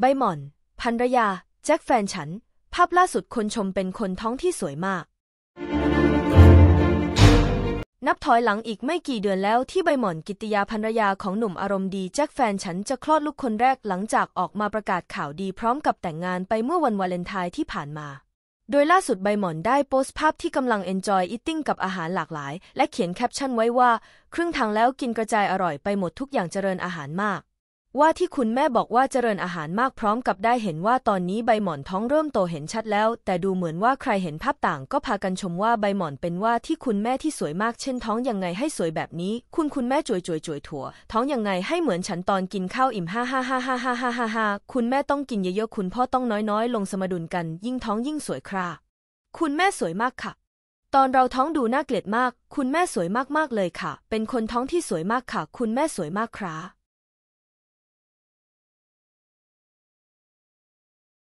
ใบหม่อนพันรยา แจ็คแฟนฉัน ภาพล่าสุดคนชมเป็นคนท้องที่สวยมาก นับถอยหลังอีกไม่กี่เดือนแล้วที่ใบหม่อนกิติยาภรรยาของหนุ่มอารมณ์ดีแจ็คแฟนฉันจะคลอดลูกคนแรกหลังจากออกมาประกาศข่าวดีพร้อมกับแต่งงานไปเมื่อวันวาเลนไทน์ที่ผ่านมา โดยล่าสุดใบหม่อนได้โพสต์ภาพที่กำลังเอนจอยอิตติ้งกับอาหารหลากหลาย และเขียนแคปชั่นไว้ว่าครึ่งทางแล้วกินกระจายอร่อยไปหมดทุกอย่างเจริญอาหารมากว่าที่คุณแม่บอกว่าเจริญอาหารมากพร้อมกับได้เห็นว่าตอนนี้ใบหมอนท้องเริ่มโตเห็นชัดแล้ว แต่ดูเหมือนว่าใครเห็นภาพต่างก็พากันชมว่าใบหมอนเป็นว่าที่คุณแม่ที่สวยมาก เช่นท้องยังไงให้สวยแบบนี้ คุณคุณแม่จวยจวยจวยถั่วท้องยังไงให้เหมือนฉันตอนกินข้าวอิ่มฮ่าฮ่าฮ่าฮ่าฮ่าฮ่าฮ่าฮ่าคุณแม่ต้องกินเยอะๆคุณพ่อต้องน้อย ๆ ลงสมดุลกัน ยิ่งท้องยิ่งสวยคราคุณแม่สวยมากค่ะ ตอนเราท้องดูน่าเกลียดมาก คุณแม่สวยมากๆเลยค่ะ เป็นคนท้องที่สวยมากค่ะ คุณแม่สวยมากครา